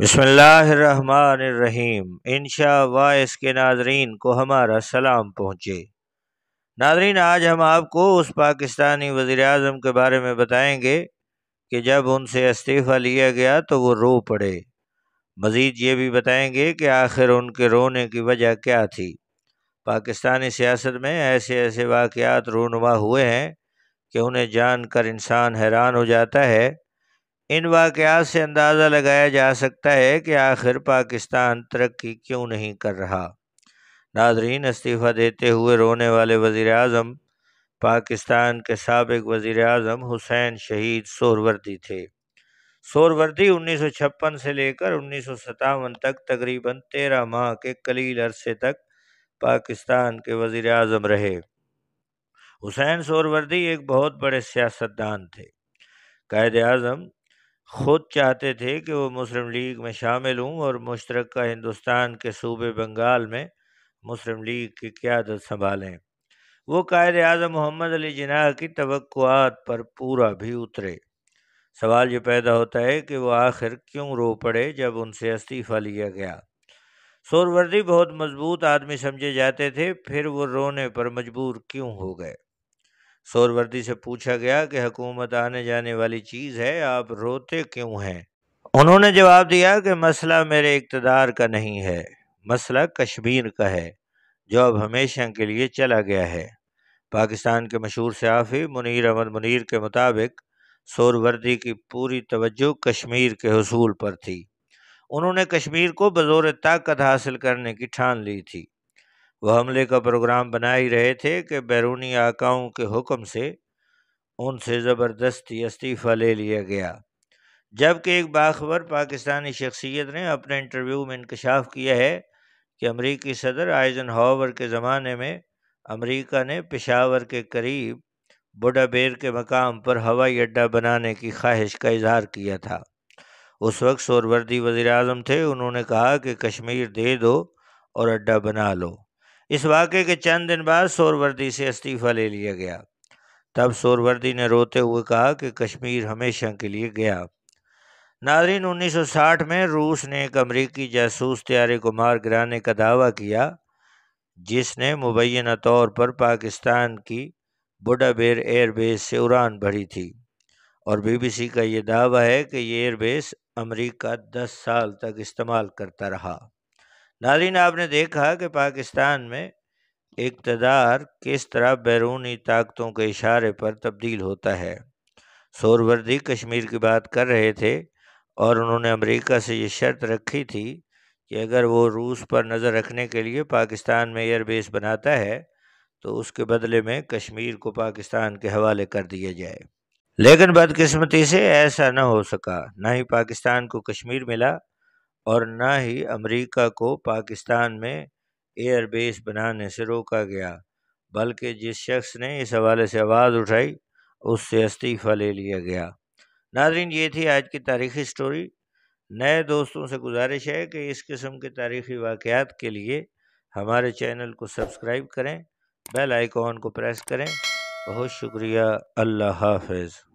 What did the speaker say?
बसमीम इनशा इसके नाजरीन को हमारा सलाम पहुँचे नाजरीन आज हम आपको उस पाकिस्तानी वज़ी अजम के बारे में बताएँगे कि जब उनसे इस्तीफ़ा लिया गया तो वो रो पड़े मज़ीद ये भी बताएँगे कि आखिर उनके रोने की वजह क्या थी पाकिस्तानी सियासत में ऐसे ऐसे वाक़ात रूनुमा हुए हैं कि उन्हें जान कर इंसान हैरान हो जाता है इन वाक़ात से अंदाज़ा लगाया जा सकता है कि आखिर पाकिस्तान तरक्की क्यों नहीं कर रहा नाजरीन इस्तीफ़ा देते हुए रोने वाले वज़ी अजम पाकिस्तान के सबक वज़ी अजम हुसैन शहीद सोरवर्दी थे सोरवर्दी उन्नीस सौ छप्पन से लेकर उन्नीस सौ सतावन तक तकरीबन तेरह माह के कलील अरसे तक पाकिस्तान के वज़ी अजम रहे हुसैन सोरवर्दी एक बहुत बड़े सियासतदान थे कायद अजम खुद चाहते थे कि वो मुस्लिम लीग में शामिल हूँ और मुशतरक हिंदुस्तान के सूबे बंगाल में मुस्लिम लीग की क्यादत संभालें वो कायद अजम मोहम्मद अली जिनाह की तवक़ात पर पूरा भी उतरे सवाल ये पैदा होता है कि वो आखिर क्यों रो पड़े जब उनसे इस्तीफ़ा लिया गया सोरवर्दी बहुत मजबूत आदमी समझे जाते थे फिर वो रोने पर मजबूर क्यों हो गए सोरवर्दी से पूछा गया कि हुकूमत आने जाने वाली चीज़ है आप रोते क्यों हैं उन्होंने जवाब दिया कि मसला मेरे इकतदार का नहीं है मसला कश्मीर का है जो अब हमेशा के लिए चला गया है पाकिस्तान के मशहूर सहाफ़ी मुनीर अहमद मुनीर के मुताबिक सोरवर्दी की पूरी तवज्जो कश्मीर के हसूल पर थी उन्होंने कश्मीर को बज़ोर ताकत हासिल करने की ठान ली थी वह हमले का प्रोग्राम बना ही रहे थे कि बैरूनी आकाओं के हुक्म से उनसे ज़बरदस्ती इस्तीफ़ा ले लिया गया जबकि एक बाखबर पाकिस्तानी शख्सियत ने अपने इंटरव्यू में इंकशाफ किया है कि अमरीकी सदर आइजन हावर के ज़माने में अमरीका ने पेशावर के करीब बुडाबेर के मकाम पर हवाई अड्डा बनाने की ख्वाहिश का इजहार किया था उस वक्त सोरवर्दी वज़ी अजम थे उन्होंने कहा कि कश्मीर दे दो और अड्डा बना लो इस वाक़े के चंद दिन बाद सोरवर्दी से इस्तीफ़ा ले लिया गया तब सोरवर्दी ने रोते हुए कहा कि कश्मीर हमेशा के लिए गया सौ 1960 में रूस ने एक अमरीकी जासूस त्यारे को मार गिराने का दावा किया जिसने मुबैना तौर पर पाकिस्तान की बुडाबेर एयरबेस से उड़ान भरी थी और बीबीसी का ये दावा है कि ये एयरबेस अमेरिका 10 साल तक इस्तेमाल करता रहा नाजीन आपने देखा कि पाकिस्तान में इकतदार किस तरह बैरूनी ताकतों के इशारे पर तब्दील होता है सोरवर्दी कश्मीर की बात कर रहे थे और उन्होंने अमेरिका से ये शर्त रखी थी कि अगर वो रूस पर नज़र रखने के लिए पाकिस्तान में एयरबेस बनाता है तो उसके बदले में कश्मीर को पाकिस्तान के हवाले कर दिया जाए लेकिन बदकिस्मती से ऐसा न हो सका ना ही पाकिस्तान को कश्मीर मिला और न ही अमेरिका को पाकिस्तान में एयरबेस बनाने से रोका गया बल्कि जिस शख्स ने इस हवाले से आवाज़ उठाई उससे इस्तीफ़ा ले लिया गया नाजरीन ये थी आज की तारीखी स्टोरी नए दोस्तों से गुजारिश है कि इस किस्म के तारीखी वाक़ात के लिए हमारे चैनल को सब्सक्राइब करें बेल आइकॉन को प्रेस करें बहुत शुक्रिया अल्लाह हाफिज़